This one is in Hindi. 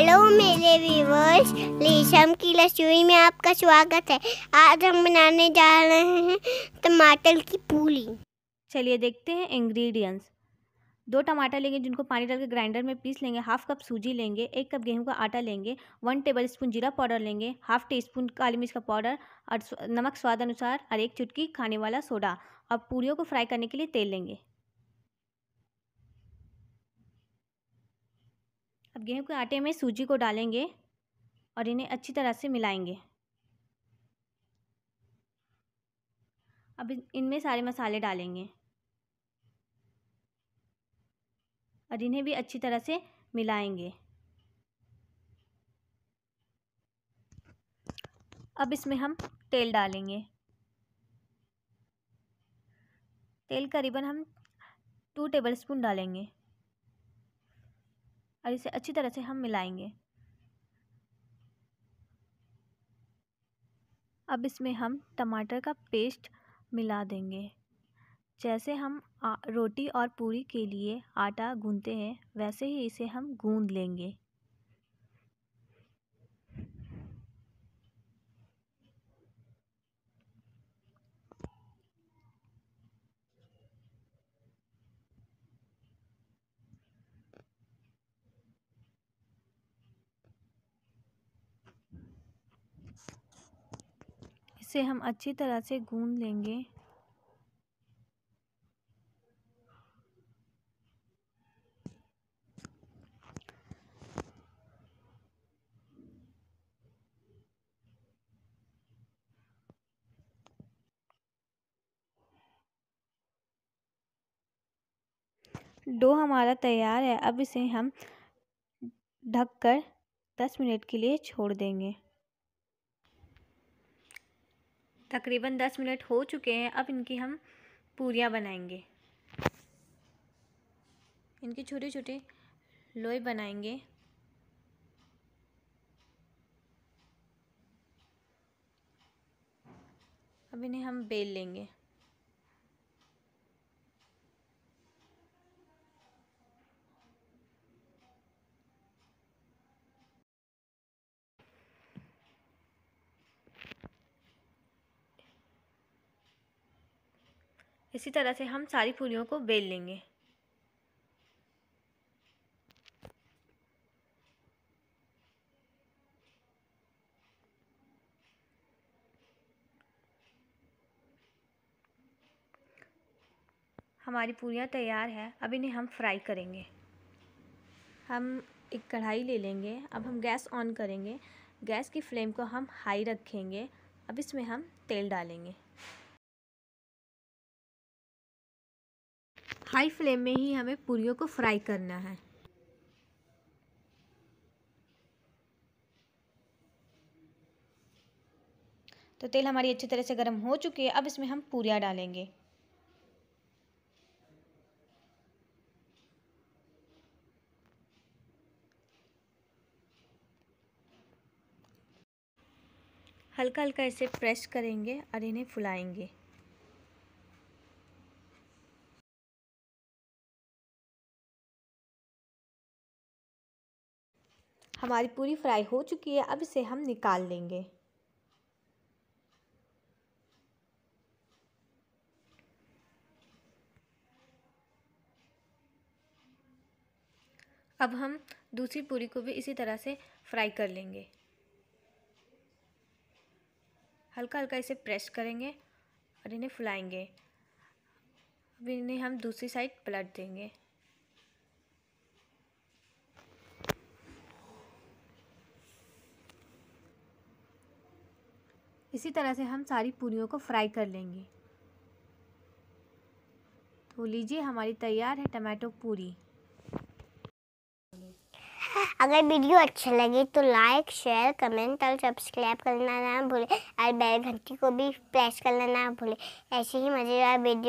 हेलो मेरे व्यूवर्स रेशम की रसोई में आपका स्वागत है आज हम बनाने जा रहे हैं टमाटर की पूरी चलिए देखते हैं इंग्रेडिएंट्स दो टमाटर लेंगे जिनको पानी डाल के ग्राइंडर में पीस लेंगे हाफ कप सूजी लेंगे एक कप गेहूं का आटा लेंगे वन टेबल स्पून जीरा पाउडर लेंगे हाफ टी स्पून काली मिर्च का पाउडर और नमक स्वाद अनुसार और एक चुटकी खाने वाला सोडा और पूरी को फ्राई करने के लिए तेल लेंगे अब गेहूँ के आटे में सूजी को डालेंगे और इन्हें अच्छी तरह से मिलाएंगे अब इनमें सारे मसाले डालेंगे और इन्हें भी अच्छी तरह से मिलाएंगे अब इसमें हम तेल डालेंगे तेल करीबन हम टू टेबलस्पून डालेंगे और इसे अच्छी तरह से हम मिलाएंगे अब इसमें हम टमाटर का पेस्ट मिला देंगे जैसे हम रोटी और पूरी के लिए आटा गूंदते हैं वैसे ही इसे हम गूंद लेंगे इसे हम अच्छी तरह से गूंद लेंगे डो हमारा तैयार है अब इसे हम ढककर दस मिनट के लिए छोड़ देंगे तकरीबन दस मिनट हो चुके हैं अब इनकी हम पूरियाँ बनाएंगे इनके छोटे छोटे लोई बनाएंगे अब इन्हें हम बेल लेंगे इसी तरह से हम सारी फूलियों को बेल लेंगे हमारी पूरियाँ तैयार है अब इन्हें हम फ्राई करेंगे हम एक कढ़ाई ले लेंगे अब हम गैस ऑन करेंगे गैस की फ्लेम को हम हाई रखेंगे अब इसमें हम तेल डालेंगे हाई फ्लेम में ही हमें पूरी को फ्राई करना है तो तेल हमारी अच्छी तरह से गर्म हो चुकी है अब इसमें हम पूरिया डालेंगे हल्का हल्का इसे प्रेस करेंगे और इन्हें फुलाएंगे हमारी पूरी फ्राई हो चुकी है अब इसे हम निकाल लेंगे अब हम दूसरी पूरी को भी इसी तरह से फ्राई कर लेंगे हल्का हल्का इसे प्रेस करेंगे और इन्हें फुलाएंगे अब इन्हें हम दूसरी साइड पलट देंगे इसी तरह से हम सारी पूरियों को फ्राई कर लेंगे तो लीजिए हमारी तैयार है टमाटो पूरी अगर वीडियो अच्छा लगे तो लाइक शेयर कमेंट और सब्सक्राइब करना ना भूलें और बेल घंटी को भी प्रेस करना ना भूलें ऐसे ही मज़ेदार वीडियो